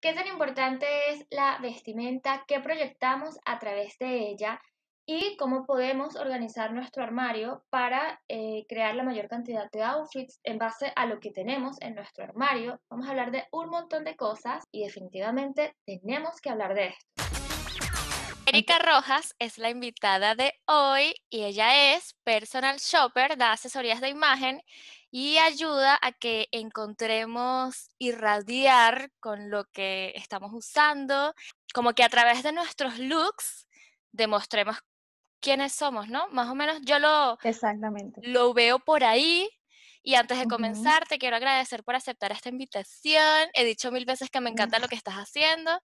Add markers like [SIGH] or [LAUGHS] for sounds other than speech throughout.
qué tan importante es la vestimenta, qué proyectamos a través de ella y cómo podemos organizar nuestro armario para eh, crear la mayor cantidad de outfits en base a lo que tenemos en nuestro armario. Vamos a hablar de un montón de cosas y definitivamente tenemos que hablar de esto. Erika Rojas es la invitada de hoy y ella es personal shopper, de asesorías de imagen y ayuda a que encontremos irradiar con lo que estamos usando, como que a través de nuestros looks demostremos quiénes somos, ¿no? Más o menos yo lo, Exactamente. lo veo por ahí. Y antes de comenzar, te quiero agradecer por aceptar esta invitación. He dicho mil veces que me encanta lo que estás haciendo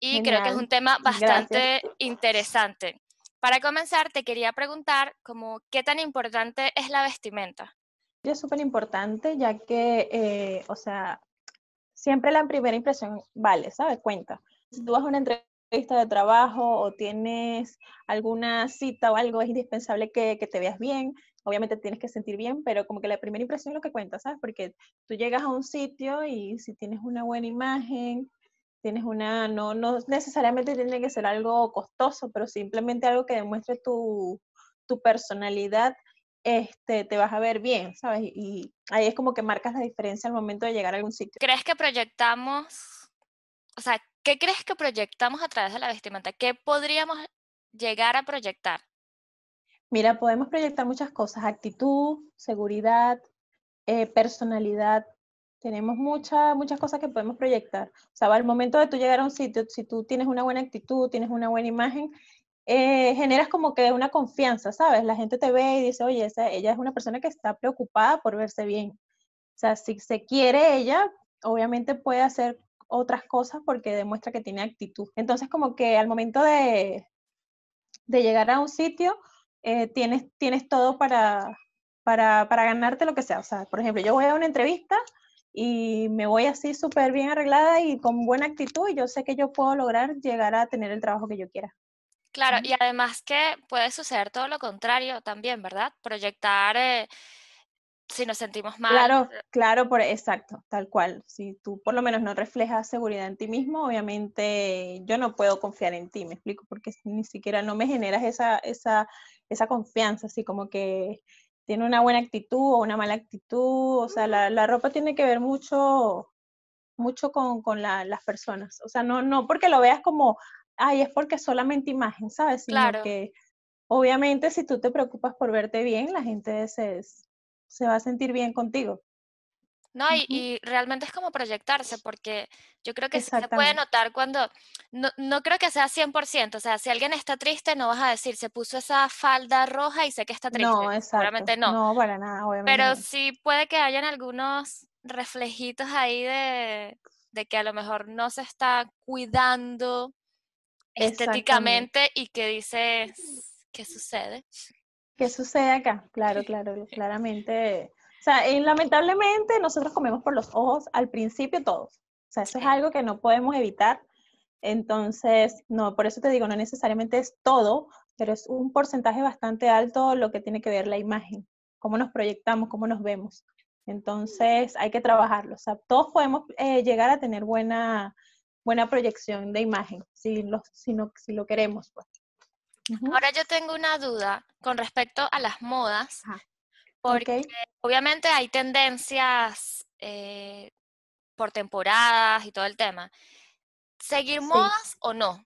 y creo que es un tema bastante interesante. Para comenzar, te quería preguntar como qué tan importante es la vestimenta es súper importante, ya que, eh, o sea, siempre la primera impresión vale, ¿sabes? Cuenta. Si tú vas a una entrevista de trabajo o tienes alguna cita o algo, es indispensable que, te veas bien. Obviamente tienes que sentir bien, pero como que la primera impresión es lo que cuenta, ¿sabes? Porque tú llegas a un sitio y si tienes una buena imagen, tienes una, no, no necesariamente tiene que ser algo costoso, pero simplemente algo que demuestre tu, tu personalidad este, te vas a ver bien, ¿sabes? Y ahí es como que marcas la diferencia al momento de llegar a algún sitio. ¿Crees que proyectamos, o sea, qué crees que proyectamos a través de la vestimenta? ¿Qué podríamos llegar a proyectar? Mira, podemos proyectar muchas cosas, actitud, seguridad, eh, personalidad, tenemos muchas muchas cosas que podemos proyectar. O sea, al momento de tú llegar a un sitio, si tú tienes una buena actitud, tienes una buena imagen, eh, generas como que una confianza, ¿sabes? La gente te ve y dice, oye, esa, ella es una persona que está preocupada por verse bien. O sea, si se quiere ella, obviamente puede hacer otras cosas porque demuestra que tiene actitud. Entonces, como que al momento de, de llegar a un sitio, eh, tienes, tienes todo para, para, para ganarte lo que sea. O sea, por ejemplo, yo voy a una entrevista y me voy así súper bien arreglada y con buena actitud y yo sé que yo puedo lograr llegar a tener el trabajo que yo quiera. Claro, y además que puede suceder todo lo contrario también, ¿verdad? Proyectar eh, si nos sentimos mal. Claro, eh, claro, por, exacto, tal cual. Si tú por lo menos no reflejas seguridad en ti mismo, obviamente yo no puedo confiar en ti, me explico, porque ni siquiera no me generas esa, esa, esa confianza, así como que tiene una buena actitud o una mala actitud, o sea, la, mm. ropa tiene que ver mucho mucho con, las personas. O sea, no, no porque lo veas como, ay, es porque solamente imagen, ¿sabes? claro. que obviamente si tú te preocupas por verte bien, la gente se, se va a sentir bien contigo. No, y, y, realmente es como proyectarse, porque yo creo que se puede notar cuando, no, no, creo que sea 100%, o sea, si alguien está triste, no vas a decir, se puso esa falda roja y sé que está triste. No, exactamente. no. No, para nada, obviamente. Pero sí puede que hayan algunos reflejitos ahí de, de que a lo mejor no se está cuidando estéticamente y que dices, ¿qué sucede? ¿Qué sucede acá? Claro, [LAUGHS] claro, claramente. O sea, lamentablemente nosotros comemos por los ojos al principio todos. O sea, eso es algo que no podemos evitar. Entonces, no, por eso te digo, no necesariamente es todo, pero es un porcentaje bastante alto lo que tiene que ver la imagen, cómo nos proyectamos, cómo nos vemos. Mm. Entonces, hay que trabajarlo. O sea, todos podemos eh, llegar a tener buena, buena proyección de imagen, si lo, si no, si lo queremos. Pues. Ahora yo tengo una duda con respecto a las modas, porque obviamente hay tendencias eh, por temporadas y todo el tema. ¿Seguir modas o no?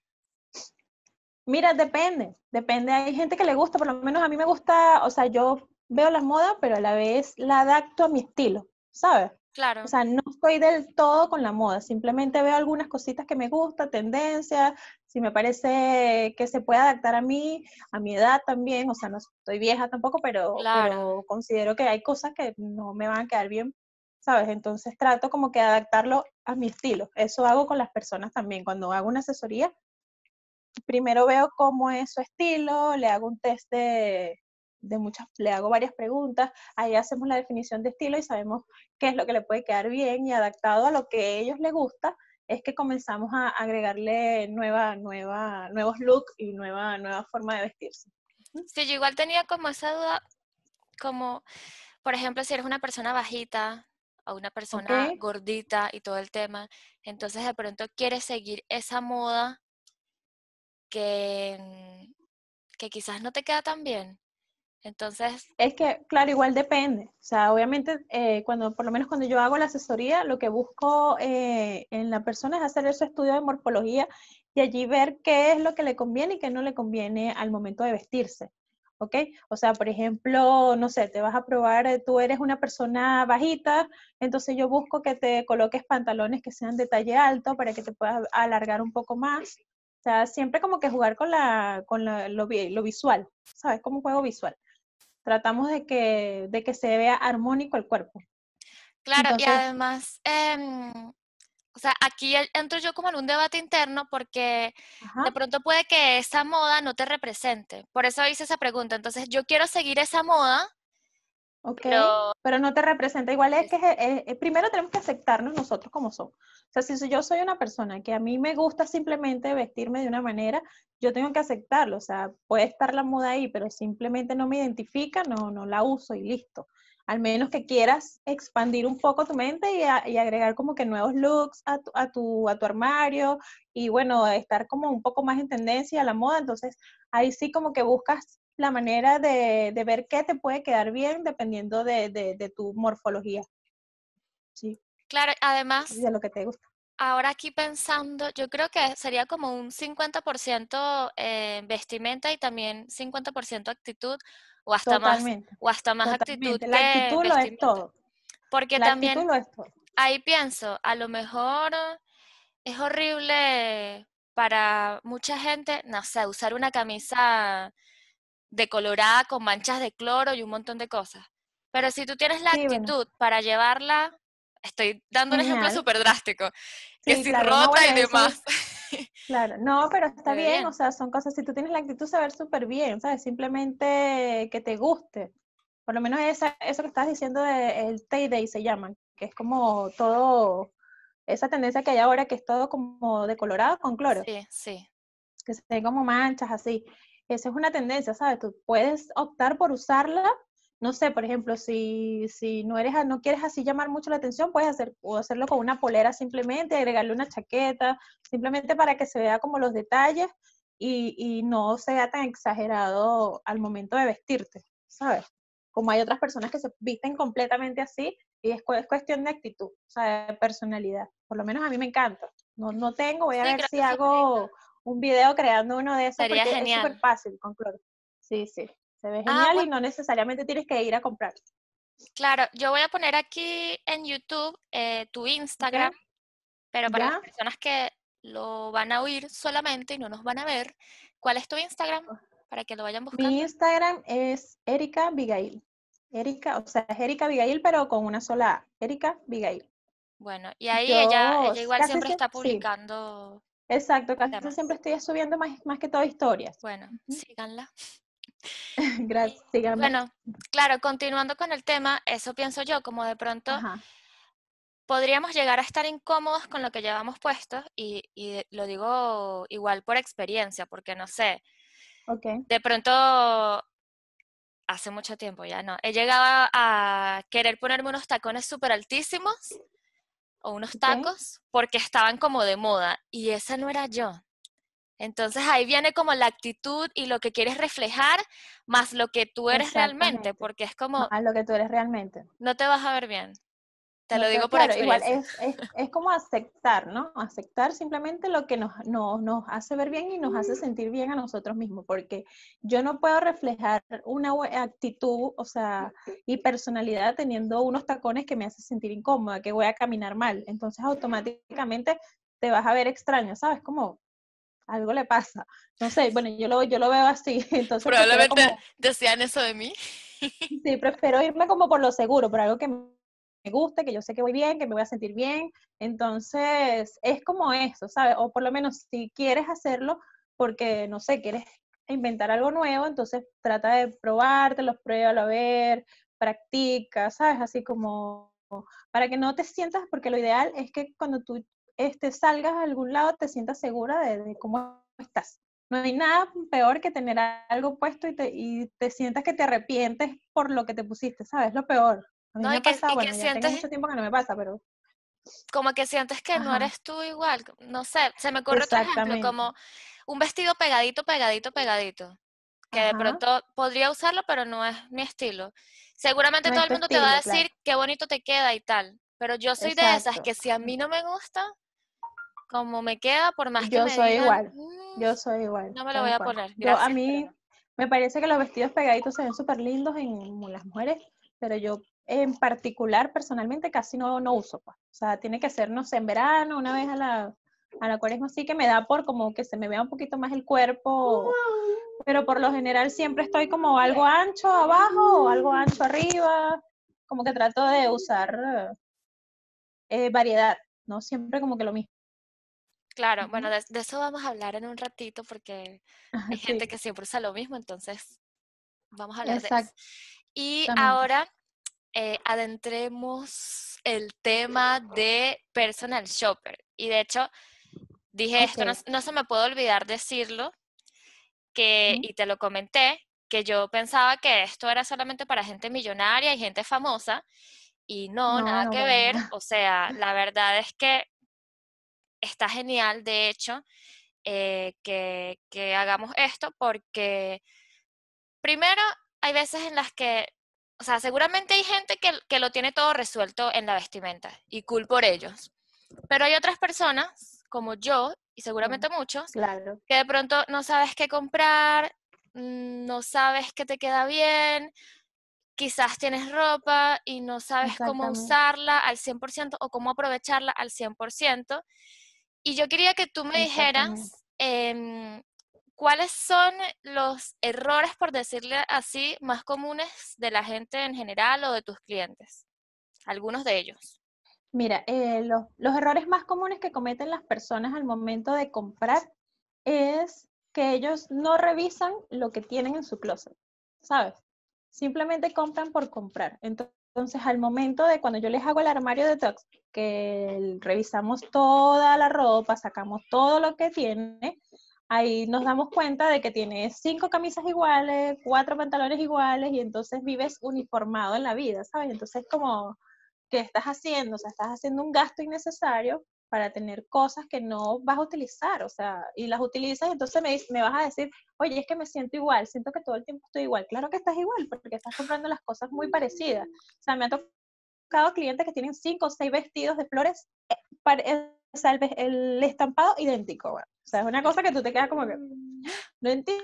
Mira, depende, depende. Hay gente que le gusta, por lo menos a mí me gusta, o sea, yo veo las modas, pero a la vez la adapto a mi estilo, ¿sabes? Claro. O sea, no estoy del todo con la moda, simplemente veo algunas cositas que me gustan, tendencias, si me parece que se puede adaptar a mí, a mi edad también, o sea, no estoy vieja tampoco, pero, considero que hay cosas que no me van a quedar bien, ¿sabes? Entonces trato como que adaptarlo a mi estilo. Eso hago con las personas también. Cuando hago una asesoría, primero veo cómo es su estilo, le hago un test de, de muchas, le hago varias preguntas, ahí hacemos la definición de estilo y sabemos qué es lo que le puede quedar bien y adaptado a lo que a ellos les gusta, es que comenzamos a agregarle nueva, nueva, nuevos looks y nueva, nueva forma de vestirse. Sí, yo igual tenía como esa duda, como, por ejemplo, si eres una persona bajita o una persona gordita y todo el tema, entonces de pronto quieres seguir esa moda que, mm, que quizás no te queda tan bien. Entonces... Es que, claro, igual depende. O sea, obviamente, eh, cuando, por lo menos cuando yo hago la asesoría, lo que busco eh, en la persona es hacer su estudio de morfología y allí ver qué es lo que le conviene y qué no le conviene al momento de vestirse. ¿Ok? O sea, por ejemplo, no sé, te vas a probar, eh, tú eres una persona bajita, entonces yo busco que te coloques pantalones que sean de talle alto para que te puedas alargar un poco más. O sea, siempre como que jugar con, lo, visual, ¿sabes? Como juego visual tratamos de que, de que se vea armónico el cuerpo. Claro, y además, em, o sea, aquí entro yo como en un debate interno porque de pronto puede que esa moda no te represente. Por eso hice esa pregunta. Entonces, yo quiero seguir esa moda, pero, no te representa igual. Es que eh, eh, primero tenemos que aceptarnos nosotros como somos. O sea, si yo soy una persona que a mí me gusta simplemente vestirme de una manera, yo tengo que aceptarlo. O sea, puede estar la moda ahí, pero simplemente no me identifica, no, no la uso y listo al menos que quieras expandir un poco tu mente y, agregar como que nuevos looks a tu, a, tu, armario y bueno, estar como un poco más en tendencia a la moda, entonces ahí sí como que buscas la manera de, ver qué te puede quedar bien dependiendo de, tu morfología. Sí. Claro, además. De lo que te gusta. Ahora aquí pensando, yo creo que sería como un 50% eh, vestimenta y también 50% actitud o hasta más o hasta más actitud. La actitud es todo. Porque también ahí pienso, a lo mejor es horrible para mucha gente, no sé, usar una camisa decolorada con manchas de cloro y un montón de cosas. Pero si tú tienes la actitud para llevarla, estoy dando un ejemplo súper drástico, que si rota y demás. [LAUGHS] Claro, no, pero está bien. o sea, son cosas, si tú tienes la actitud, se ver súper bien, ¿sabes? Simplemente que te guste. Por lo menos eso que estás diciendo del de, Tay Day se llaman, que es como todo, esa tendencia que hay ahora que es todo como decolorado con cloro. Sí, sí. Que se ven como manchas así. Esa es una tendencia, ¿sabes? Tú puedes optar por usarla. No sé, por ejemplo, si, no, eres, no quieres así llamar mucho la atención, puedes hacer, hacerlo con una polera simplemente, agregarle una chaqueta, simplemente para que se vea como los detalles y, no sea tan exagerado al momento de vestirte, ¿sabes? Como hay otras personas que se visten completamente así y es, cuestión de actitud, o sea, de personalidad. Por lo menos a mí me encanta. No, no tengo, voy a ver si hago un video creando uno de esos. porque Es súper fácil con Sí, sí. Se ve ah, genial y no necesariamente tienes que ir a comprar. Claro, yo voy a poner aquí en YouTube eh, tu Instagram, pero para las personas que lo van a oír solamente y no nos van a ver, ¿cuál es tu Instagram? Oh. Para que lo vayan buscando. Mi Instagram es Erika Vigail, Erika, o sea, es Erika Vigail, pero con una sola Erika Vigail. Bueno, y ahí ella, ella, igual siempre está publicando Exacto, casi siempre estoy subiendo más, más que todo historias. Bueno, síganla. [LAUGHS] Gracias, síganme. Bueno, claro, continuando con el tema, eso pienso yo, como de pronto podríamos llegar a estar incómodos con lo que llevamos puesto, y, lo digo igual por experiencia, porque no sé. Okay. De pronto hace mucho tiempo ya no. He llegado a querer ponerme unos tacones súper altísimos o unos tacos porque estaban como de moda y esa no era yo. Entonces ahí viene como la actitud y lo que quieres reflejar más lo que tú eres realmente, porque es como... Más lo que tú eres realmente. No te vas a ver bien. Te lo digo por claro, Igual es, como aceptar, ¿no? Aceptar simplemente lo que nos, hace ver bien y nos hace mm. sentir bien a nosotros mismos, porque yo no puedo reflejar una actitud, o sea, y personalidad teniendo unos tacones que me hace sentir incómoda, que voy a caminar mal. Entonces automáticamente te vas a ver extraño, ¿sabes? Como algo le pasa. No sé, bueno, yo lo, yo lo veo así. [LAUGHS] Entonces, Probablemente decían eso de mí. Sí, prefiero irme como por lo seguro, por algo que guste que yo sé que voy bien, que me voy a sentir bien. Entonces, es como eso, ¿sabes? O por lo menos si quieres hacerlo, porque, no sé, quieres inventar algo nuevo, entonces trata de los pruebas a ver, practica, ¿sabes? Así como para que no te sientas, porque lo ideal es que cuando tú este, salgas a algún lado te sientas segura de, de cómo estás. No hay nada peor que tener algo puesto y te, sientas que te arrepientes por lo que te pusiste, ¿sabes? Lo peor no, me que, pasa, mucho tiempo que no me pasa, pero... Como que sientes que no eres tú igual, no sé, se me ocurre otro ejemplo, como un vestido pegadito, pegadito, pegadito, que de pronto podría usarlo, pero no es mi estilo. Seguramente todo el mundo te va a decir qué bonito te queda y tal, pero yo soy de esas que si a mí no me gusta, como me queda, por más yo que me soy igual, mm, yo soy igual. No me lo voy a poner. yo, a mí me parece que los vestidos pegaditos se ven súper lindos en las mujeres, pero yo en particular, personalmente, casi no, no uso. Pues. O sea, tiene que ser, no sé, en verano, una vez a la, a la cuaresma, sí que me da por como que se me vea un poquito más el cuerpo, pero por lo general siempre estoy como algo ancho abajo o algo mm. ancho arriba, como que trato de usar eh, eh, variedad, ¿no? Siempre como que lo mismo. Claro, bueno, de, eso vamos a hablar en un ratito porque hay gente que siempre usa lo mismo, entonces vamos a hablar Exacto. de eso. Y ahora eh, adentremos el tema de personal shopper. Y de hecho, dije esto, no, se me puede olvidar decirlo, que, y te lo comenté, que yo pensaba que esto era solamente para gente millonaria y gente famosa, y no, nada que ver. O sea, la verdad es que está genial, de hecho, eh, que, que hagamos esto porque, primero, hay veces en las que o sea, seguramente hay gente que, lo tiene todo resuelto en la vestimenta y cool por ellos. Pero hay otras personas, como yo, y seguramente muchos, que de pronto no sabes qué comprar, mm, no sabes qué te queda bien, quizás tienes ropa y no sabes cómo usarla al 100% o cómo aprovecharla al 100%. Y yo quería que tú me dijeras ¿Cuáles son los errores, por decirle así, más comunes de la gente en general o de tus clientes? Algunos de ellos. Mira, eh, los, errores más comunes que cometen las personas al momento de comprar es que ellos no revisan lo que tienen en su closet, ¿sabes? Simplemente compran por comprar. Entonces, al momento de cuando yo les hago el armario de detox, que revisamos toda la ropa, sacamos todo lo que tiene, ahí nos damos cuenta de que tienes cinco camisas iguales, cuatro pantalones iguales y entonces vives uniformado en la vida, ¿sabes? Entonces como, ¿qué estás haciendo? O sea, estás haciendo un gasto innecesario para tener cosas que no vas a utilizar, o sea, y las utilizas, y entonces me, me vas a decir, oye, es que me siento igual, siento que todo el tiempo estoy igual. Claro que estás igual, porque estás comprando las cosas muy parecidas. O sea, me ha tocado clientes que tienen cinco o seis vestidos de flores, eh, para eh, el, el estampado idéntico, bueno. O sea, es una cosa que tú te quedas como que, mm. no entiendo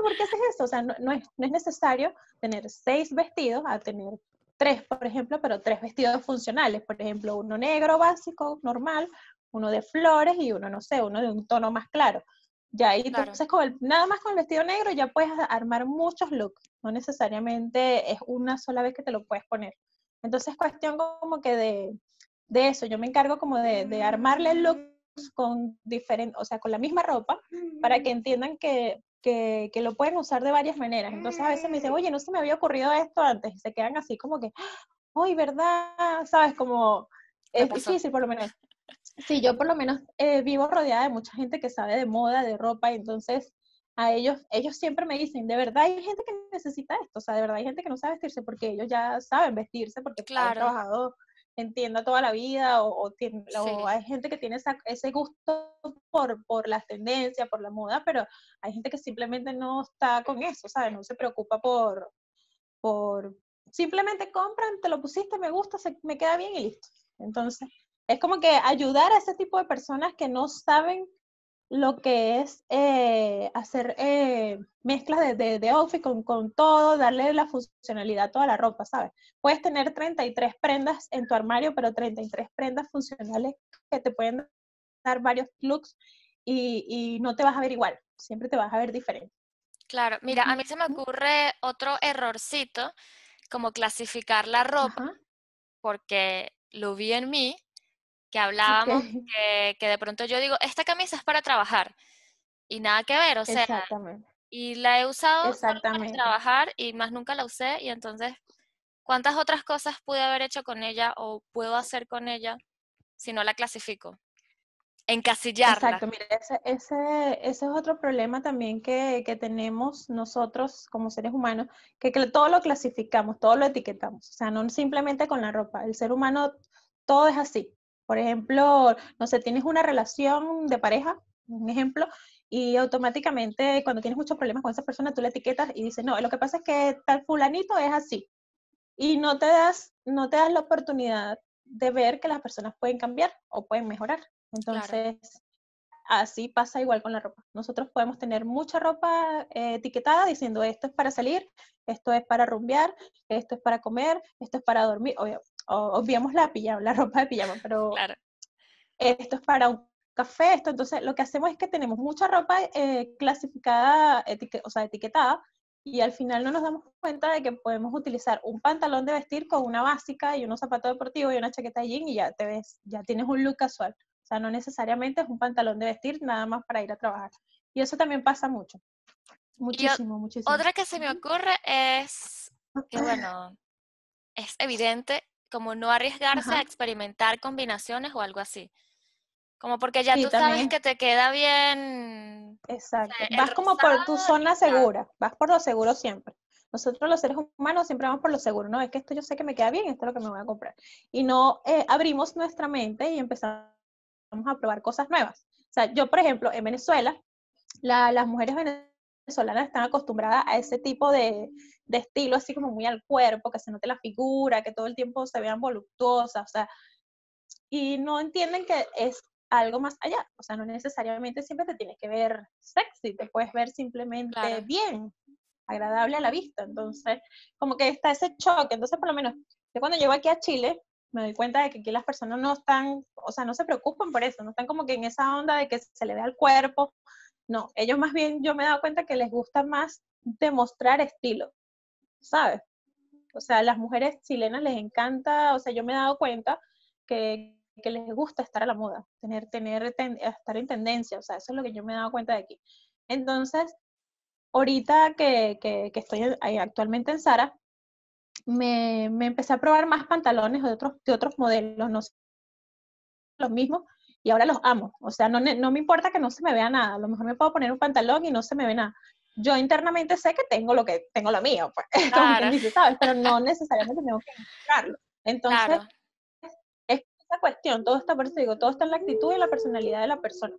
por qué haces eso. O sea, no, es, no es necesario tener seis vestidos a tener tres, por ejemplo, pero tres vestidos funcionales. Por ejemplo, uno negro básico, normal, uno de flores y uno, no sé, uno de un tono más claro. Ya ahí, entonces, nada más con el vestido negro ya puedes armar muchos looks. No necesariamente es una sola vez que te lo puedes poner. Entonces, cuestión como que de, eso. Yo me encargo como de, de armarle el look mm con diferente, o sea, con la misma ropa, para que mm. entiendan que, que, lo pueden usar de varias maneras. Entonces a veces me dicen, mm. oye, no se me había ocurrido esto antes, y se quedan así como que, uy, verdad! ¿Sabes? Como es difícil por lo menos. Sí, yo por lo menos eh, vivo rodeada de mucha gente que sabe de moda, de ropa, entonces a ellos, ellos siempre me dicen, de verdad hay gente que necesita esto, o sea, de verdad hay gente que no sabe vestirse porque ellos ya saben vestirse, porque pues, han trabajado entienda toda la vida o, hay gente que tiene ese gusto por, por las tendencias, por la moda, pero hay gente que simplemente no está con eso, ¿sabes? No se preocupa por, por simplemente compran, te lo pusiste, me gusta, se, me queda bien y listo. Entonces, es como que ayudar a ese tipo de personas que no saben lo que es eh, hacer eh, mezclas de, de, outfit con, todo, darle la funcionalidad a toda la ropa, ¿sabes? Puedes tener 33 prendas en tu armario, pero 33 prendas funcionales que te pueden dar varios looks y, no te vas a ver igual, siempre te vas a ver diferente. Claro, mira, a mí se me ocurre otro errorcito, como clasificar la ropa, porque lo vi en mí, que hablábamos, [LAUGHS] que, de pronto yo digo, esta camisa es para trabajar y nada que ver, o sea, y la he usado para trabajar y más nunca la usé y entonces, ¿cuántas otras cosas pude haber hecho con ella o puedo hacer con ella si no la clasifico? Encasillarla. Exacto, ese, ese, es otro problema también que, tenemos nosotros como seres humanos, que, que todo lo clasificamos, todo lo etiquetamos, o sea, no simplemente con la ropa, el ser humano todo es así, por ejemplo, no sé, tienes una relación de pareja, un ejemplo, y automáticamente cuando tienes muchos problemas con esa persona, tú la etiquetas y dices, no, lo que pasa es que tal fulanito es así. Y no te das, no te das la oportunidad de ver que las personas pueden cambiar o pueden mejorar. Entonces, así pasa igual con la ropa. Nosotros podemos tener mucha ropa eh, etiquetada diciendo esto es para salir, esto es para rumbear, esto es para comer, esto es para dormir. Obvio, obviamos la, pijama, la ropa de pijama, pero [LAUGHS] esto es para un café, esto. Entonces, lo que hacemos es que tenemos mucha ropa eh, clasificada, o sea, etiquetada, y al final no nos damos cuenta de que podemos utilizar un pantalón de vestir con una básica y unos zapatos deportivos y una chaqueta de jean y ya te ves, ya tienes un look casual. O sea, no necesariamente es un pantalón de vestir nada más para ir a trabajar. Y eso también pasa mucho. Muchísimo, muchísimo. Otra que se me ocurre es que, bueno, es evidente como no arriesgarse a experimentar combinaciones o algo así. Como porque ya tú sabes que te queda bien. Exacto. vas como por tu zona segura, vas por lo seguro siempre. Nosotros los seres humanos siempre vamos por lo seguro, ¿no? Es que esto yo sé que me queda bien, esto es lo que me voy a comprar. Y no eh, abrimos nuestra mente y empezamos a probar cosas nuevas. O sea, yo, por ejemplo, en Venezuela, las mujeres venezolanas venezolanas están acostumbradas a ese tipo de, estilo, así como muy al cuerpo, que se note la figura, que todo el tiempo se vean voluptuosas, o sea, y no entienden que es algo más allá, o sea, no necesariamente siempre te tienes que ver sexy, te puedes ver simplemente bien, agradable a la vista, entonces, como que está ese choque, entonces por lo menos, yo cuando llego aquí a Chile, me doy cuenta de que aquí las personas no están, o sea, no se preocupan por eso, no están como que en esa onda de que se le vea al cuerpo, no, ellos más bien yo me he dado cuenta que les gusta más demostrar estilo, ¿sabes? O sea, las mujeres chilenas les encanta, o sea, yo me he dado cuenta que, les gusta estar a la moda, tener, tener, estar en tendencia, o sea, eso es lo que yo me he dado cuenta de aquí. Entonces, ahorita que, que, estoy actualmente en Sara, me, me, empecé a probar más pantalones de otros, de otros modelos, no sé, los mismos, y ahora los amo. O sea, no, no me importa que no se me vea nada. A lo mejor me puedo poner un pantalón y no se me ve nada yo internamente sé que tengo lo que tengo lo mío, pues. [LAUGHS] claro. pero no necesariamente tengo que mostrarlo. Entonces, es esa cuestión, todo está, por digo, todo está en la actitud y la personalidad de la persona.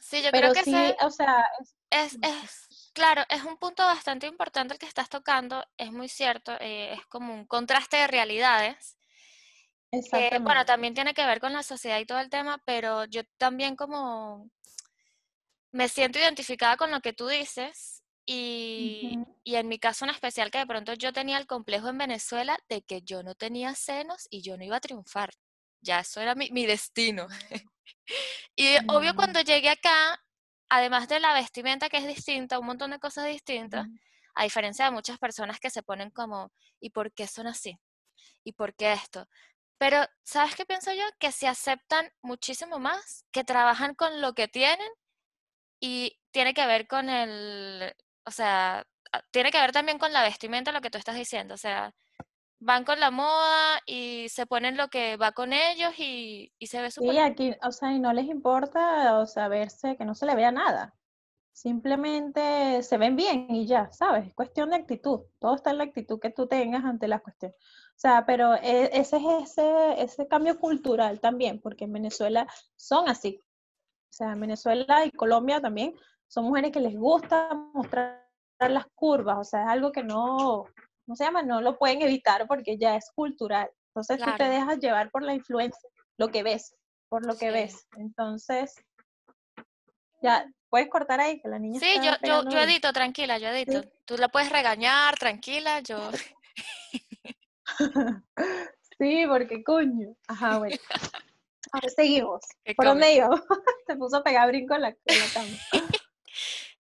Sí, yo creo que sí, o sea, es, es, claro, es un punto bastante importante el que estás tocando, es muy cierto, eh, es como un contraste de realidades bueno, también tiene que ver con la sociedad y todo el tema, pero yo también como me siento identificada con lo que tú dices y, y, en mi caso en especial que de pronto yo tenía el complejo en Venezuela de que yo no tenía senos y yo no iba a triunfar. Ya eso era mi, mi destino. [LAUGHS] y obvio mm. cuando llegué acá, además de la vestimenta que es distinta, un montón de cosas distintas, a diferencia de muchas personas que se ponen como, ¿y por qué son así? ¿Y por qué esto? Pero, ¿sabes qué pienso yo? Que se aceptan muchísimo más, que trabajan con lo que tienen y tiene que ver con el, o sea, ah, tiene que ver también con la vestimenta, lo que tú estás diciendo, o sea, van con la moda y se ponen lo que va con ellos y, se ve su... Sí, aquí, o sea, y no les importa, o sea, que no se le vea nada. Simplemente se ven bien y ya, ¿sabes? Es cuestión de actitud. Todo está en la actitud que tú tengas ante las cuestiones. O sea, pero e, ese es ese, cambio cultural también, porque en Venezuela son así. O sea, Venezuela y Colombia también son mujeres que les gusta mostrar las curvas, o sea, es algo que no, ¿cómo se llama? No lo pueden evitar porque ya es cultural. Entonces tú te dejas llevar por la influencia, lo que ves, por lo que ves. Entonces, ya, puedes cortar ahí que la niña. Sí, yo, yo, yo, edito, tranquila, yo edito. Tú la puedes regañar, tranquila, yo. [LAUGHS] [LAUGHS] sí, porque coño. Ajá, bueno. [LAUGHS] Ahora seguimos. ¿Por dónde [LAUGHS] Se puso a pegar brinco la,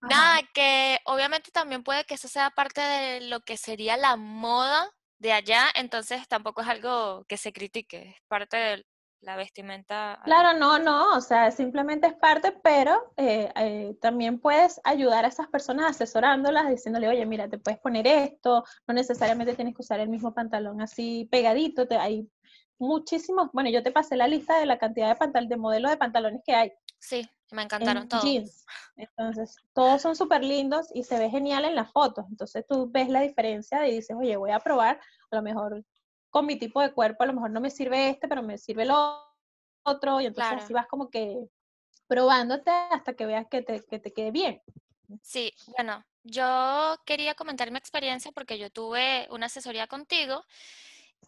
Nada, que obviamente también puede que eso sea parte de lo que sería la moda de allá, entonces tampoco es algo que se critique, es parte del la vestimenta. Claro, no, no, o sea, simplemente es parte, pero eh, eh, también puedes ayudar a esas personas asesorándolas, diciéndole, oye, mira, te puedes poner esto, no necesariamente tienes que usar el mismo pantalón así pegadito, te, hay muchísimos, bueno, yo te pasé la lista de la cantidad de pantalones, de modelos de pantalones que hay. Sí, me encantaron todos. Entonces, todos son súper lindos y se ve genial en las fotos. Entonces, tú ves la diferencia y dices, oye, voy a probar, a lo mejor con mi tipo de cuerpo, a lo mejor no me sirve este, pero me sirve el otro, y entonces así vas como que probándote hasta que veas que te, que te quede bien. Sí, bueno, yo quería comentar mi experiencia porque yo tuve una asesoría contigo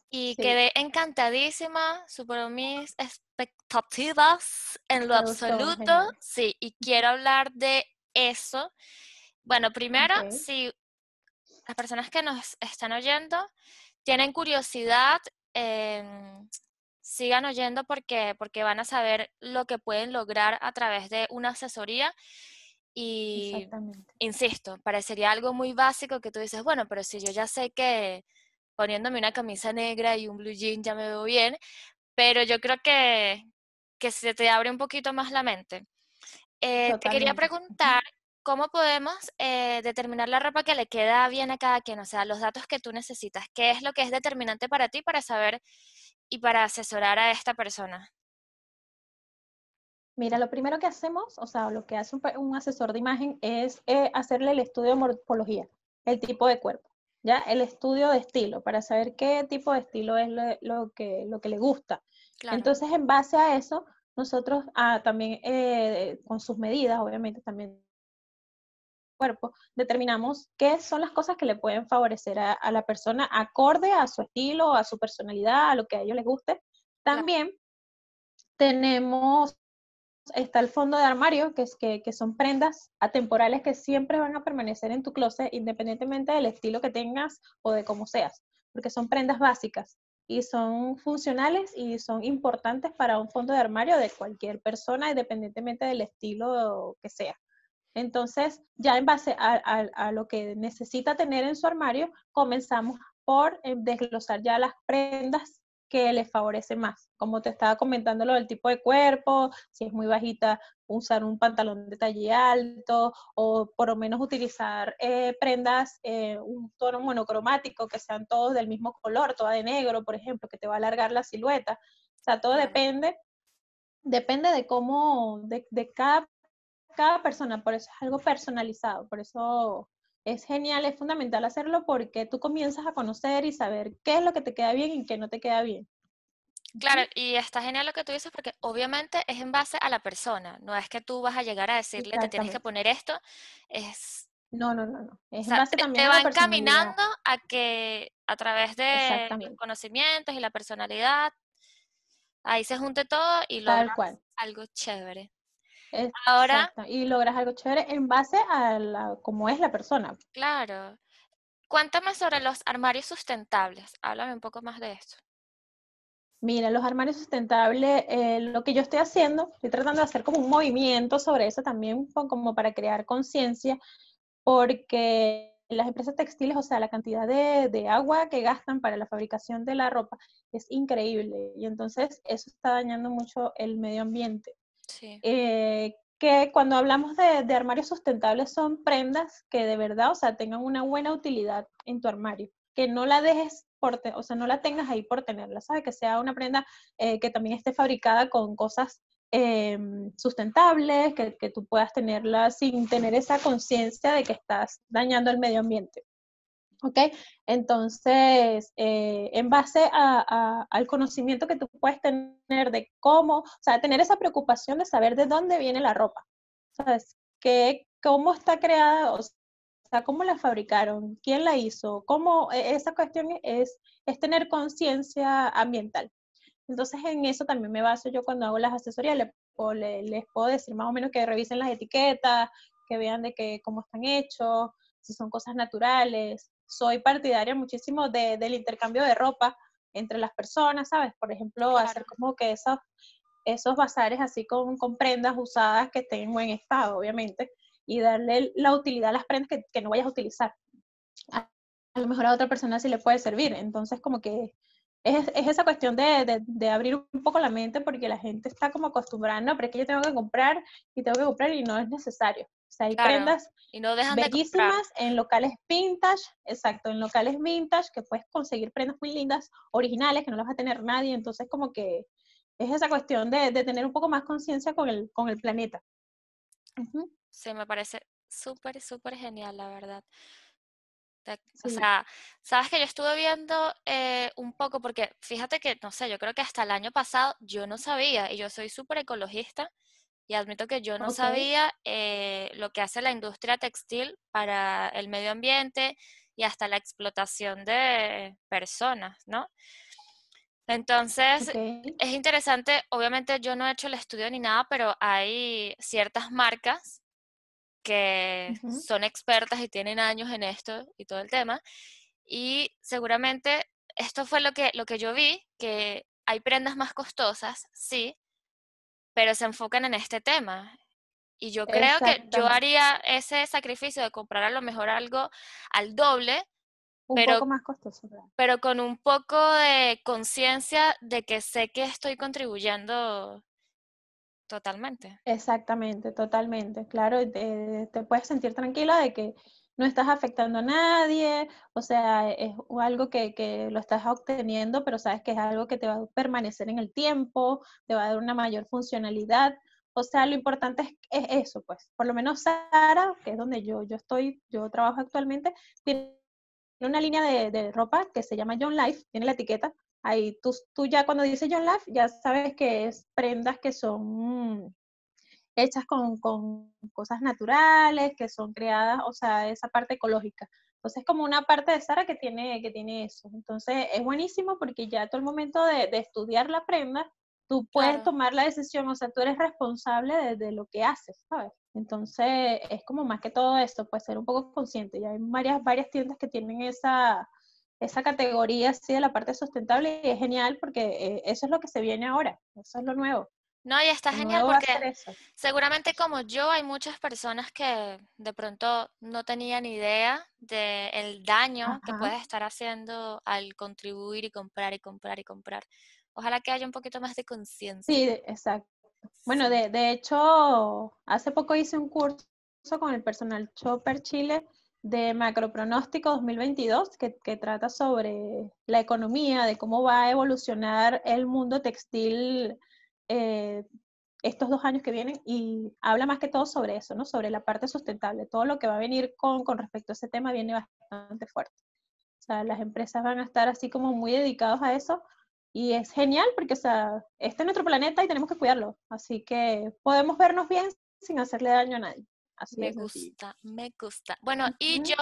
y quedé encantadísima, superó mis expectativas en lo absoluto. Sí, y quiero hablar de eso. Bueno, primero, si las personas que nos están oyendo tienen curiosidad, em, sigan oyendo porque, porque van a saber lo que pueden lograr a través de una asesoría. Y, insisto, parecería algo muy básico que tú dices, bueno, pero si yo ya sé que poniéndome una camisa negra y un blue jean ya me veo bien, pero yo creo que, se te abre un poquito más la mente. Eh, te quería preguntar ¿Cómo podemos eh, determinar la ropa que le queda bien a cada quien? O sea, los datos que tú necesitas. ¿Qué es lo que es determinante para ti para saber y para asesorar a esta persona? Mira, lo primero que hacemos, o sea, lo que hace un, asesor de imagen es eh, hacerle el estudio de morfología, el tipo de cuerpo, ¿ya? El estudio de estilo, para saber qué tipo de estilo es lo, que, le gusta. Entonces, en base a eso, nosotros ah, también eh, con sus medidas, obviamente, también cuerpo, determinamos qué son las cosas que le pueden favorecer a, la persona acorde a su estilo, a su personalidad, a lo que a ellos les guste. También tenemos, está el fondo de armario, que, es que, que son prendas atemporales que siempre van a permanecer en tu closet independientemente del estilo que tengas o de cómo seas, porque son prendas básicas y son funcionales y son importantes para un fondo de armario de cualquier persona, independientemente del estilo que sea. Entonces, ya en base a, lo que necesita tener en su armario, comenzamos por eh, desglosar ya las prendas que le favorece más. Como te estaba comentando lo del tipo de cuerpo, si es muy bajita, usar un pantalón de talle alto o por lo menos utilizar eh, prendas, eh, un tono monocromático, que sean todos del mismo color, toda de negro, por ejemplo, que te va a alargar la silueta. O sea, todo depende, depende de cómo, de, de cada cada persona, por eso es algo personalizado, por eso es genial, es fundamental hacerlo porque tú comienzas a conocer y saber qué es lo que te queda bien y qué no te queda bien. Claro, y está genial lo que tú dices porque obviamente es en base a la persona, no es que tú vas a llegar a decirle te tienes que poner esto, es... No, no, no, Es más también te van caminando a que a través de conocimientos y la personalidad, ahí se junte todo y luego algo chévere. Ahora. Y logras algo chévere en base a la, cómo es la persona. Claro. Cuéntame sobre los armarios sustentables. Háblame un poco más de eso. Mira, los armarios sustentables, eh, lo que yo estoy haciendo, estoy tratando de hacer como un movimiento sobre eso también, como para crear conciencia, porque las empresas textiles, o sea, la cantidad de, de, agua que gastan para la fabricación de la ropa es increíble y entonces eso está dañando mucho el medio ambiente. Eh, que cuando hablamos de, armarios sustentables son prendas que de verdad, o sea, tengan una buena utilidad en tu armario, que no la dejes, por o sea, no la tengas ahí por tenerla, sabe Que sea una prenda eh, que también esté fabricada con cosas em, sustentables, que, que, tú puedas tenerla sin tener esa conciencia de que estás dañando el medio ambiente. ¿Ok? Entonces, eh, en base al conocimiento que tú puedes tener de cómo, o sea, tener esa preocupación de saber de dónde viene la ropa, ¿sabes? Que, ¿Cómo está creada? O sea, ¿cómo la fabricaron? ¿Quién la hizo? ¿Cómo? E-, esa cuestión es, es tener conciencia ambiental. Entonces, en eso también me baso yo cuando hago las asesorías. Les, puedo decir más o menos que revisen las etiquetas, que vean de qué cómo están hechos, si son cosas naturales, soy partidaria muchísimo del intercambio de ropa entre las personas, ¿sabes? Por ejemplo, hacer como que esos, esos bazares así con, prendas usadas que estén en buen estado, obviamente, y darle la utilidad a las prendas que, no vayas a utilizar. A, lo mejor a otra persona sí le puede servir. Entonces, como que es, esa cuestión de, de, abrir un poco la mente porque la gente está como acostumbrada, no, pero es que yo tengo que comprar y tengo que comprar y no es necesario. O sea, hay prendas bellísimas en locales vintage, exacto, en locales vintage que puedes conseguir prendas muy lindas, originales, que no las va a tener nadie. Entonces, como que es esa cuestión de, tener un poco más conciencia con el, con el planeta. Sí, me parece súper, súper genial, la verdad. O sea, sabes que yo estuve viendo eh, un poco, porque fíjate que, no sé, yo creo que hasta el año pasado yo no sabía, y yo soy súper ecologista, y admito que yo no sabía eh, lo que hace la industria textil para el medio ambiente y hasta la explotación de personas, ¿no? Entonces, es interesante, obviamente yo no he hecho el estudio ni nada, pero hay ciertas marcas que son expertas y tienen años en esto y todo el tema. Y seguramente esto fue lo que, lo que yo vi, que hay prendas más costosas, sí, pero se enfocan en este tema. Y yo creo que yo haría ese sacrificio de comprar a lo mejor algo al doble, un pero, poco más costoso, pero con un poco de conciencia de que sé que estoy contribuyendo totalmente. Exactamente, totalmente. Claro, te puedes sentir tranquila de que no estás afectando a nadie, o sea, es algo que, lo estás obteniendo, pero sabes que es algo que te va a permanecer en el tiempo, te va a dar una mayor funcionalidad. O sea, lo importante es, eso, pues. Por lo menos Sara, que es donde yo, yo estoy, yo trabajo actualmente, tiene una línea de, ropa que se llama John Life, tiene la etiqueta, Ahí tú, tú, ya cuando dices John Life, ya sabes que es prendas que son hechas con, con cosas naturales, que son creadas, o sea, esa parte ecológica. Entonces, es como una parte de Sara que tiene, que tiene eso. Entonces, es buenísimo porque ya todo el momento de, estudiar la prenda, tú puedes tomar la decisión, o sea, tú eres responsable de, lo que haces, ¿sabes? Entonces, es como más que todo esto, pues ser un poco consciente. Ya hay varias, varias tiendas que tienen esa, esa categoría así de la parte sustentable y es genial porque eh, eso es lo que se viene ahora, eso es lo nuevo. No, y está genial porque seguramente como yo hay muchas personas que de pronto no tenían idea del daño que puedes estar haciendo al contribuir y comprar y comprar y comprar. Ojalá que haya un poquito más de conciencia. Sí, exacto. Bueno, de, de, hecho, hace poco hice un curso con el personal Chopper Chile de Macropronóstico 2022 que, que trata sobre la economía, de cómo va a evolucionar el mundo textil eh, estos dos años que vienen y habla más que todo sobre eso, ¿no? Sobre la parte sustentable. Todo lo que va a venir con, con respecto a ese tema viene bastante fuerte. O sea, las empresas van a estar así como muy dedicados a eso y es genial porque, o sea, este es nuestro planeta y tenemos que cuidarlo. Así que podemos vernos bien sin hacerle daño a nadie. Así me gusta, me gusta. Bueno, y yo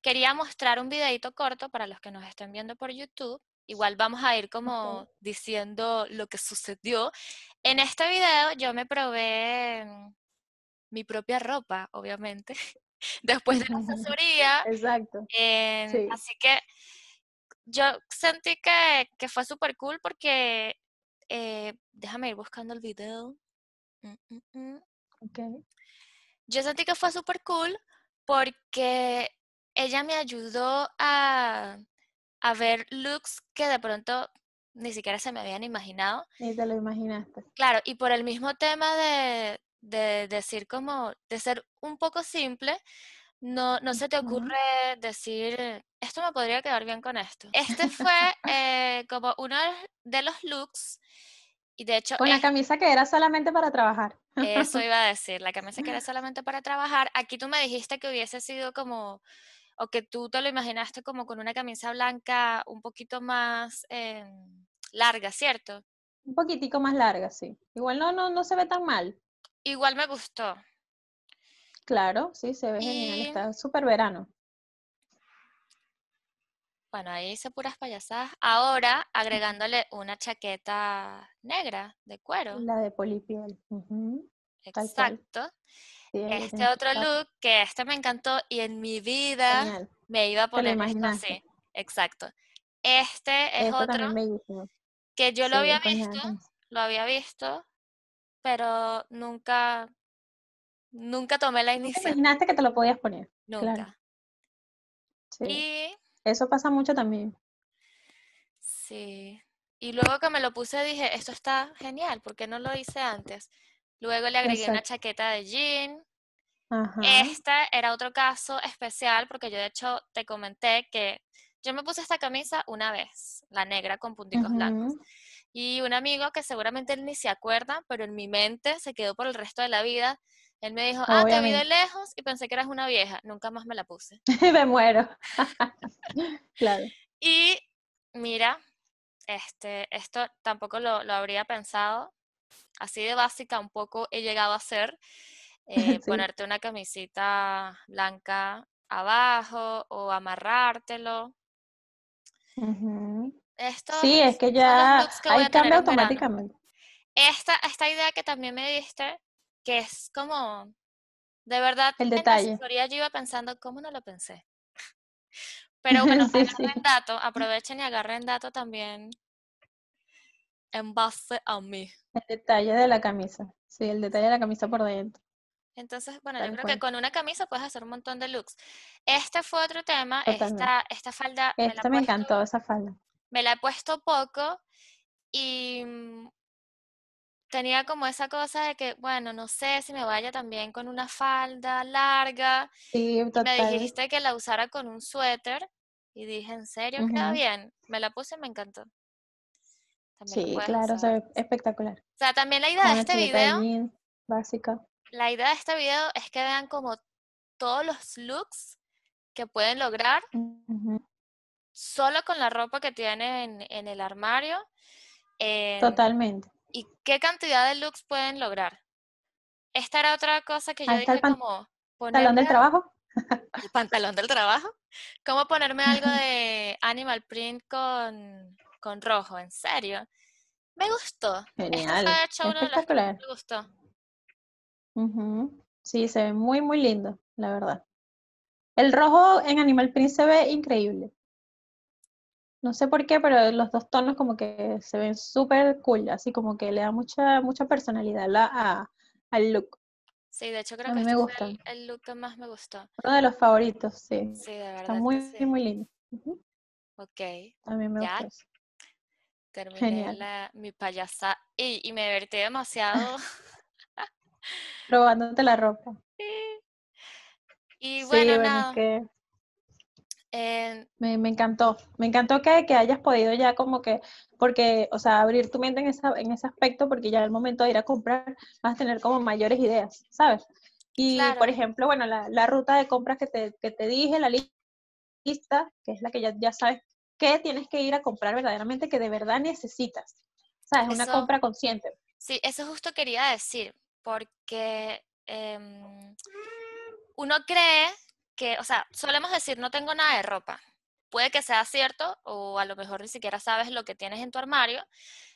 quería mostrar un videito corto para los que nos estén viendo por YouTube Igual vamos a ir como diciendo lo que sucedió. En este video yo me probé mm, mi propia ropa, obviamente, [LAUGHS] después de la [LAUGHS] asesoría. Exacto. Así que yo sentí que, fue súper cool porque, eh, déjame ir buscando el video. Mm, mm, yo sentí que fue súper cool porque ella me ayudó a a ver looks que de pronto ni siquiera se me habían imaginado. Ni te lo imaginaste. Claro, y por el mismo tema de, de decir como, de ser un poco simple, no, no se te ocurre decir, esto me podría quedar bien con esto. Este fue [LAUGHS] eh, como uno de los looks. Y de hecho, con la camisa que era solamente para trabajar. Eso [LAUGHS] iba a decir, la camisa que era solamente para trabajar. Aquí tú me dijiste que hubiese sido como o que tú te lo imaginaste como con una camisa blanca un poquito más em, larga, ¿cierto? Un poquitico más larga, sí. Igual no, no, no se ve tan mal. Igual me gustó. Claro, sí, se ve genial, está súper verano. Bueno, ahí hice puras payasadas. Ahora agregándole una chaqueta negra de cuero. La de polipiel. Exacto este otro look que este me encantó y en mi vida me iba a poner esto Exacto. Este es otro que yo lo había visto, lo había visto, pero nunca, nunca tomé la iniciativa. Imaginaste que te lo podías poner. Nunca. Sí. Eso pasa mucho también. Sí. Y luego que me lo puse dije, esto está genial, ¿por qué no lo hice antes? Luego le agregué una chaqueta de jean. Este era otro caso especial porque yo de hecho te comenté que yo me puse esta camisa una vez, la negra con puntitos blancos. Y un amigo que seguramente él ni se acuerda, pero en mi mente se quedó por el resto de la vida. Él me dijo, ah, te vi de lejos y pensé que eras una vieja. Nunca más me la puse. [LAUGHS] me muero. [LAUGHS] claro. Y mira, este, esto tampoco lo, lo habría pensado, así de básica un poco he llegado a ser, eh, [LAUGHS] ponerte una camisita blanca abajo o amarrártelo. Esto sí, es que ya cambia automáticamente. Esta, esta idea que también me diste, que es como, de verdad, el en la yo iba pensando, ¿cómo no lo pensé? [LAUGHS] Pero bueno, agarren dato, aprovechen y agarren dato también en base a mí. El detalle de la camisa, sí, el detalle de la camisa por dentro. Entonces, bueno, yo creo que con una camisa puedes hacer un montón de looks. Este fue otro tema, esta, esta, falda... Esta me, encantó, esa falda. Me la he puesto poco y mm, tenía como esa cosa de que, bueno, no sé si me vaya también con una falda larga. Sí, total. Me dijiste que la usara con un suéter y dije, ¿en serio? bien. Me la puse y me encantó sí, claro, espectacular. O sea, también la idea de este video. básica. La idea de este video es que vean como todos los looks que pueden lograr solo con la ropa que tienen en, el armario. Em, Totalmente. ¿Y qué cantidad de looks pueden lograr? Esta era otra cosa que yo dije como... ¿Pantalón del trabajo? [LAUGHS] El pantalón del trabajo. ¿Cómo ponerme algo de animal print con con rojo, en serio. Me gustó. Genial. me gustó. Sí, se ve muy, muy lindo, la verdad. El rojo en Animal Prince se ve increíble. No sé por qué, pero los dos tonos como que se ven súper cool, así como que le da mucha, mucha personalidad a, al look. Sí, de hecho creo que este me es el, look que más me gustó. Uno de los favoritos, sí. Sí, de verdad. Está muy, muy lindo. Ok. A me gusta. Terminé mi payasa y, me divertí demasiado. [LAUGHS] Robándote la ropa. [LAUGHS] Sí. Y bueno, me, encantó, me encantó que, hayas podido ya como que, porque, o sea, abrir tu mente en, esa, en ese aspecto, porque ya el momento de ir a comprar vas a tener como mayores ideas, ¿sabes? Y, por ejemplo, bueno, la, ruta de compras que te, que te dije, la lista, que es la que ya, ya sabes que tienes que ir a comprar verdaderamente que de verdad necesitas. O sea, es una compra consciente. Sí, eso justo quería decir, porque em, uno cree que, o sea, solemos decir, no tengo nada de ropa. Puede que sea cierto, o a lo mejor ni siquiera sabes lo que tienes en tu armario.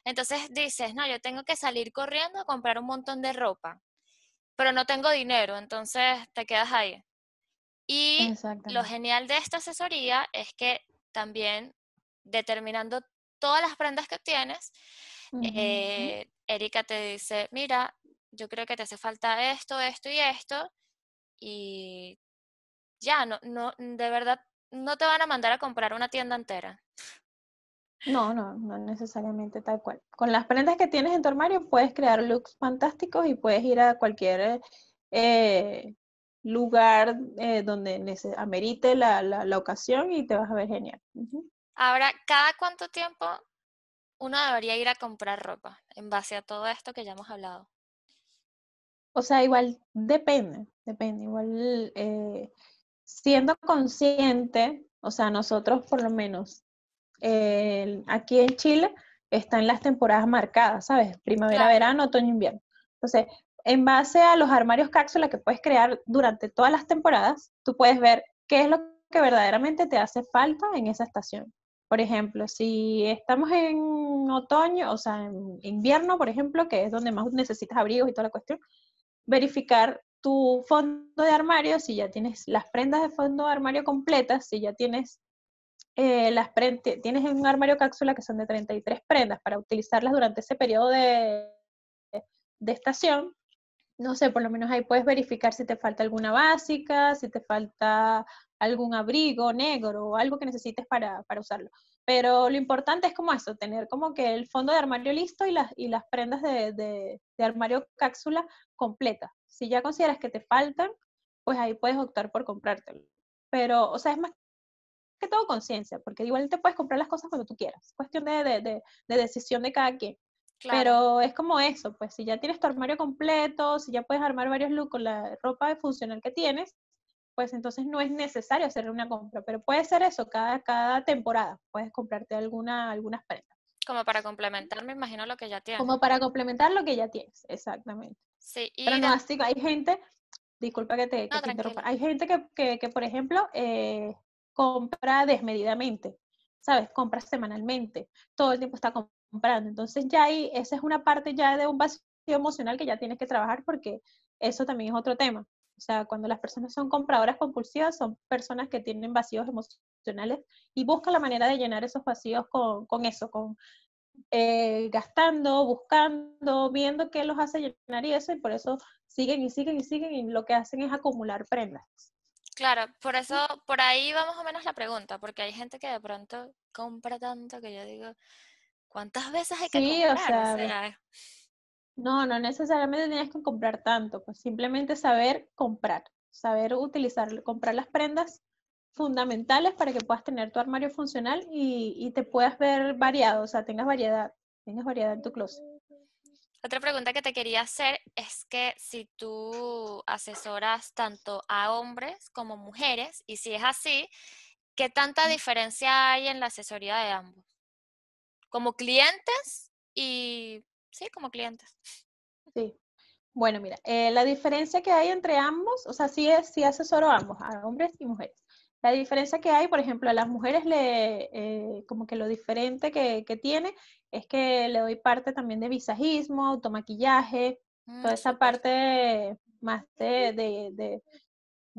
Entonces dices, no, yo tengo que salir corriendo a comprar un montón de ropa, pero no tengo dinero, entonces te quedas ahí. Y lo genial de esta asesoría es que también determinando todas las prendas que tienes, eh, Erika te dice, mira, yo creo que te hace falta esto, esto y esto, y ya, no, no, de verdad, no te van a mandar a comprar una tienda entera. No, no, no necesariamente tal cual. Con las prendas que tienes en tu armario puedes crear looks fantásticos y puedes ir a cualquier eh, lugar eh, donde amerite la, ocasión y te vas a ver genial. Ahora, ¿cada cuánto tiempo uno debería ir a comprar ropa en base a todo esto que ya hemos hablado? O sea, igual depende, depende, igual eh, siendo consciente, o sea, nosotros por lo menos aquí en Chile están las temporadas marcadas, ¿sabes? Primavera, verano, otoño, invierno. Entonces, en base a los armarios cápsula que puedes crear durante todas las temporadas, tú puedes ver qué es lo que verdaderamente te hace falta en esa estación. Por ejemplo, si estamos en otoño, o sea, en invierno, por ejemplo, que es donde más necesitas abrigos y toda la cuestión, verificar tu fondo de armario, si ya tienes las prendas de fondo de armario completas, si ya tienes eh, las tienes un armario cápsula que son de 33 prendas para utilizarlas durante ese periodo de, de, estación, no sé, por lo menos ahí puedes verificar si te falta alguna básica, si te falta algún abrigo negro o algo que necesites para, usarlo. Pero lo importante es como eso, tener como que el fondo de armario listo y las, y las prendas de, armario cápsula completas. Si ya consideras que te faltan, pues ahí puedes optar por comprártelo. Pero, o sea, es más que todo conciencia, porque igual te puedes comprar las cosas cuando tú quieras. cuestión de, de, decisión de cada quien. Pero es como eso, pues si ya tienes tu armario completo, si ya puedes armar varios looks con la ropa funcional que tienes, pues entonces no es necesario hacer una compra, pero puede ser eso, cada, cada temporada puedes comprarte alguna, algunas prendas. Como para complementar, me imagino lo que ya tienes. Como para complementar lo que ya tienes, exactamente. Sí, pero no, así, que hay gente, disculpa que te, interrumpa, hay gente que, por ejemplo, eh, compra desmedidamente, ¿sabes? Compra semanalmente, todo el tiempo está comprando comprando. Entonces ya ahí, esa es una parte ya de un vacío emocional que ya tienes que trabajar porque eso también es otro tema. O sea, cuando las personas son compradoras compulsivas, son personas que tienen vacíos emocionales y buscan la manera de llenar esos vacíos con, con eso, con eh, gastando, buscando, viendo qué los hace llenar y eso, y por eso siguen y siguen y siguen y lo que hacen es acumular prendas. Claro, por eso, por ahí va más o menos la pregunta, porque hay gente que de pronto compra tanto que yo digo, ¿Cuántas veces hay que comprar? o sea, no, no necesariamente tenías que comprar tanto, pues simplemente saber comprar, saber utilizar, comprar las prendas fundamentales para que puedas tener tu armario funcional y, y te puedas ver variado, o sea, tengas variedad, tengas variedad en tu closet. Otra pregunta que te quería hacer es que si tú asesoras tanto a hombres como mujeres, y si es así, ¿qué tanta diferencia hay en la asesoría de ambos? como clientes y sí, como clientes. Sí. Bueno, mira, eh, la diferencia que hay entre ambos, o sea, sí, es, sí asesoro a ambos, a hombres y mujeres. La diferencia que hay, por ejemplo, a las mujeres le, eh, como que lo diferente que, que, tiene es que le doy parte también de visajismo, automaquillaje, toda mm, esa parte más de, de,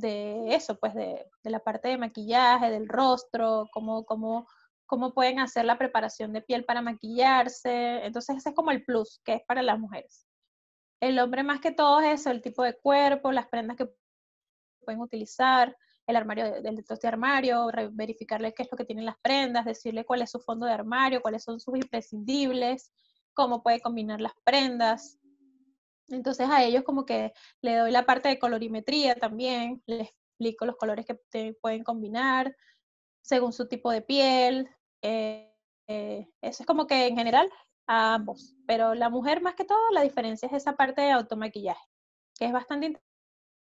de, eso, pues de, la parte de maquillaje, del rostro, como... cómo cómo pueden hacer la preparación de piel para maquillarse. Entonces ese es como el plus que es para las mujeres. El hombre más que todo es el tipo de cuerpo, las prendas que pueden utilizar, el armario, del de de armario, verificarle qué es lo que tienen las prendas, decirle cuál es su fondo de armario, cuáles son sus imprescindibles, cómo puede combinar las prendas. Entonces a ellos como que le doy la parte de colorimetría también, les explico los colores que pueden combinar según su tipo de piel, eh, eh, eso es como que en general a ambos, pero la mujer más que todo, la diferencia es esa parte de automaquillaje, que es bastante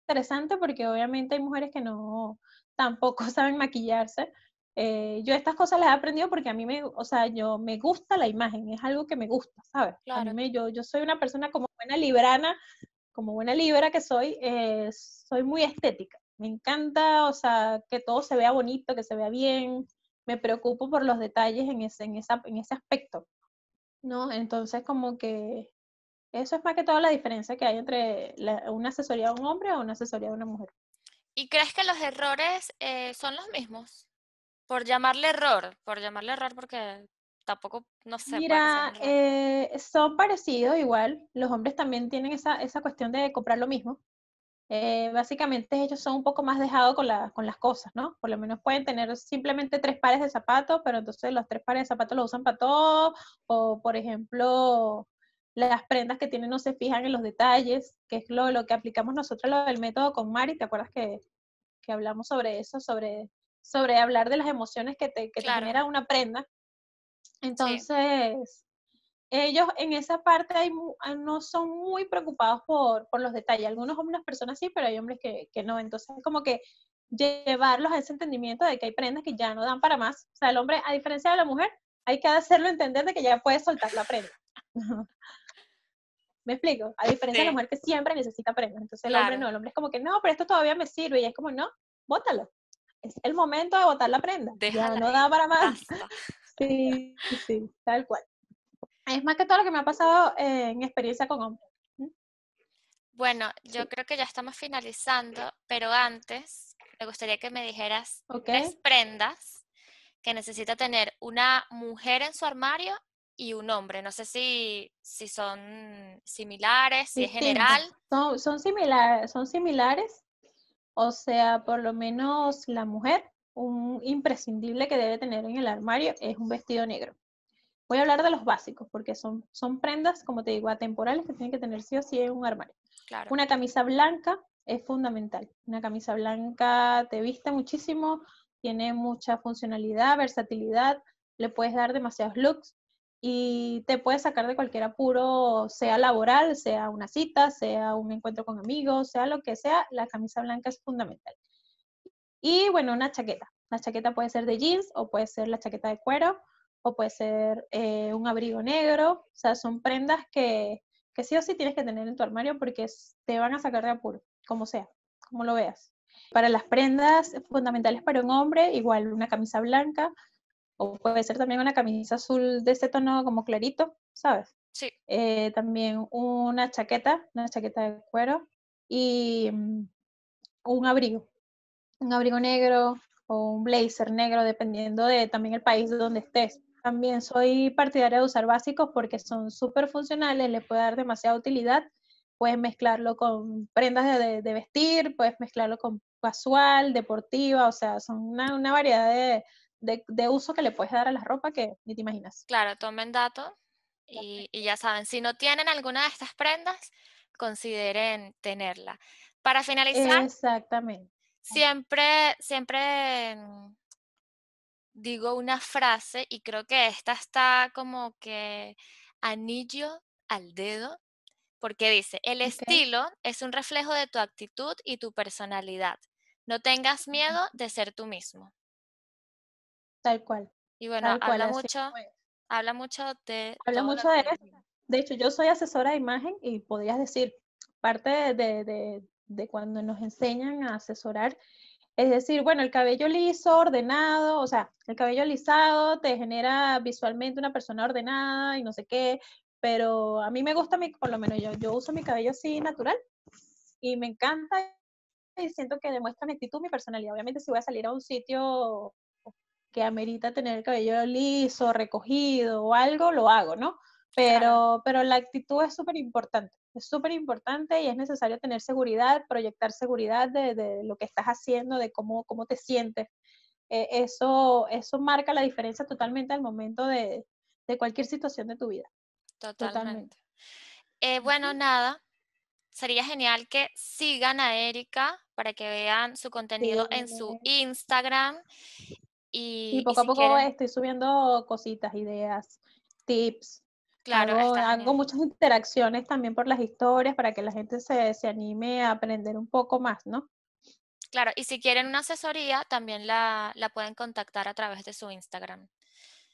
interesante porque obviamente hay mujeres que no tampoco [LAUGHS] saben maquillarse. Eh, yo estas cosas las he aprendido porque a mí me, o sea, yo me gusta la imagen, es algo que me gusta, ¿sabes? A mí yo, yo soy una persona como buena librana, como buena libra que soy, soy muy estética. Me encanta, o sea, que todo se vea bonito, que se vea bien, me preocupo por los detalles en ese, en esa, en ese aspecto, ¿no? Entonces, como que eso es más que toda la diferencia que hay entre una asesoría de un hombre o una asesoría de una mujer. ¿Y crees que los errores eh, son los mismos? Por llamarle error, por llamarle error porque tampoco, no sé. Mira, eh, son parecidos igual. Los hombres también tienen esa, esa cuestión de comprar lo mismo. Eh, básicamente ellos son un poco más dejados con, con, las cosas, ¿no? Por lo menos pueden tener simplemente tres pares de zapatos, pero entonces los tres pares de zapatos los usan para todo, o por ejemplo, las prendas que tienen no se fijan en los detalles, que es lo, lo que aplicamos nosotros, lo del método con Mari, ¿te acuerdas que, que hablamos sobre eso, sobre, sobre hablar de las emociones que te, que genera una prenda? Entonces, ellos en esa parte hay, ah, no son muy preocupados por, los detalles. Algunos hombres, personas sí, pero hay hombres que, no. Entonces, como que llevarlos a ese entendimiento de que hay prendas que ya no dan para más. O sea, el hombre, a diferencia de la mujer, hay que hacerlo entender de que ya puede soltar la prenda. [LAUGHS] ¿Me explico? A diferencia de la mujer que siempre necesita prendas. Entonces el hombre no, el hombre es como que no, pero esto todavía me sirve. Y es como, no, bótalo. Es el momento de botar la prenda. ya no da para más. [LAUGHS] Sí, sí, tal cual es más que todo lo que me ha pasado eh, en experiencia con hombres. ¿Mm? Bueno, yo creo que ya estamos finalizando, pero antes me gustaría que me dijeras tres prendas que necesita tener una mujer en su armario y un hombre. No sé si, si son similares, si es general. Son, son, similares, son similares. O sea, por lo menos la mujer, un imprescindible que debe tener en el armario es un vestido negro. Voy a hablar de los básicos, porque son, son prendas, como te digo, atemporales que tienen que tener sí o sí en un armario. Una camisa blanca es fundamental. Una camisa blanca te viste muchísimo, tiene mucha funcionalidad, versatilidad, le puedes dar demasiados looks y te puedes sacar de cualquier apuro, sea laboral, sea una cita, sea un encuentro con amigos, sea lo que sea, la camisa blanca es fundamental. Y bueno, una chaqueta. La chaqueta puede ser de jeans o puede ser la chaqueta de cuero o puede ser eh, un abrigo negro, o sea, son prendas que, sí o sí tienes que tener en tu armario porque te van a sacar de apuro, como sea, como lo veas. Para las prendas fundamentales para un hombre, igual una camisa blanca o puede ser también una camisa azul de ese tono como clarito, ¿sabes? Sí. Eh, también una chaqueta, una chaqueta de cuero y mm, un abrigo, un abrigo negro o un blazer negro, dependiendo de también el país donde estés. También soy partidaria de usar básicos porque son súper funcionales, le puede dar demasiada utilidad. Puedes mezclarlo con prendas de, vestir, puedes mezclarlo con casual, deportiva, o sea, son una, una variedad de, de, de, uso que le puedes dar a la ropa que ni te imaginas. Claro, tomen dato y, y ya saben, si no tienen alguna de estas prendas, consideren tenerla. Para finalizar, Exactamente. Siempre, siempre digo una frase y creo que esta está como que anillo al dedo, porque dice, el estilo es un reflejo de tu actitud y tu personalidad. No tengas miedo de ser tú mismo. Tal cual. Y bueno, habla, mucho, habla mucho de... Habla mucho de eso. De hecho, yo soy asesora de imagen y podrías decir, parte de, de, cuando nos enseñan a asesorar es decir, bueno, el cabello liso, ordenado, o sea, el cabello lisado te genera visualmente una persona ordenada y no sé qué, pero a mí me gusta, mi, por lo menos yo, yo uso mi cabello así natural y me encanta y siento que demuestra mi actitud, mi personalidad. Obviamente si voy a salir a un sitio que amerita tener el cabello liso, recogido o algo, lo hago, ¿no? Pero, pero la actitud es súper importante. Es súper importante y es necesario tener seguridad, proyectar seguridad de, lo que estás haciendo, de cómo, cómo te sientes. Eh, eso, eso marca la diferencia totalmente al momento de, cualquier situación de tu vida. Totalmente. Eh, bueno, nada, sería genial que sigan a Erika para que vean su contenido en su Instagram. Y, poco a poco estoy subiendo cositas, ideas, tips, Claro, hago, muchas interacciones también por las historias para que la gente se, anime a aprender un poco más, ¿no? Claro, y si quieren una asesoría, también la, pueden contactar a través de su Instagram.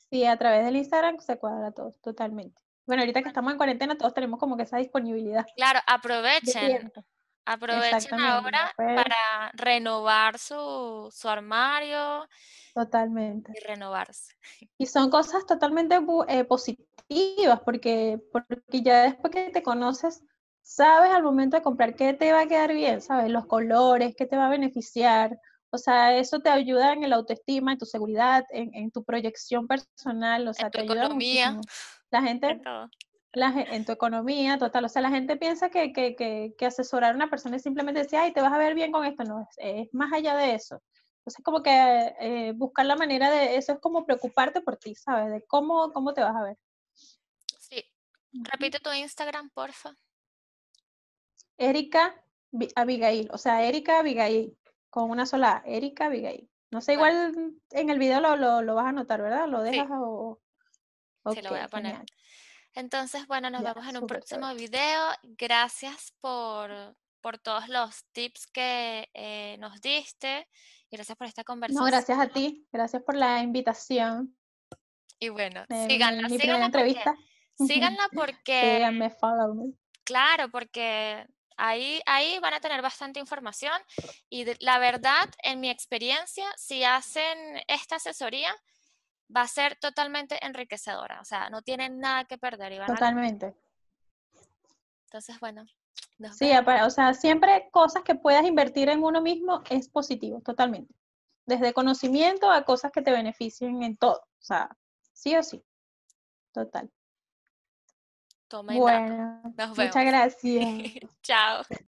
Sí, a través del Instagram se cuadra todo, totalmente. Bueno, ahorita que estamos en cuarentena, todos tenemos como que esa disponibilidad. Claro, aprovechen. Aprovechen ahora para renovar su, armario. Totalmente. Y renovarse. Y son cosas totalmente eh, positivas porque, porque ya después que te conoces, sabes al momento de comprar qué te va a quedar bien, sabes los colores, qué te va a beneficiar. O sea, eso te ayuda en el autoestima, en tu seguridad, en, en tu proyección personal, o sea, en tu economía. la gente, en, tu economía, total. O sea, la gente piensa que, que, que, asesorar a una persona es simplemente decir, ay, te vas a ver bien con esto. No, es, es más allá de eso. Entonces, como que eh, buscar la manera de eso es como preocuparte por ti, ¿sabes? De cómo, cómo te vas a ver. Repite tu Instagram, porfa. Erika Abigail, o sea, Erika Abigail, con una sola, Erika Abigail. No sé, igual en el video lo, lo, vas a anotar, ¿verdad? Lo dejas o... sí, lo voy a poner. Entonces, bueno, nos vemos en un próximo video. Gracias por, por todos los tips que eh, nos diste y gracias por esta conversación. No, gracias a ti, gracias por la invitación. Y bueno, eh, síganla, síganla. Entrevista. Síganla porque... Claro, porque Ahí, ahí, van a tener bastante información y la verdad, en mi experiencia, si hacen esta asesoría, va a ser totalmente enriquecedora. O sea, no tienen nada que perder. Y totalmente. Entonces, bueno. Sí, o sea, siempre cosas que puedas invertir en uno mismo es positivo, totalmente. Desde conocimiento a cosas que te beneficien en todo. O sea, sí o sí. Total bueno, Nos vemos. Muchas gracias. [LAUGHS] Chao.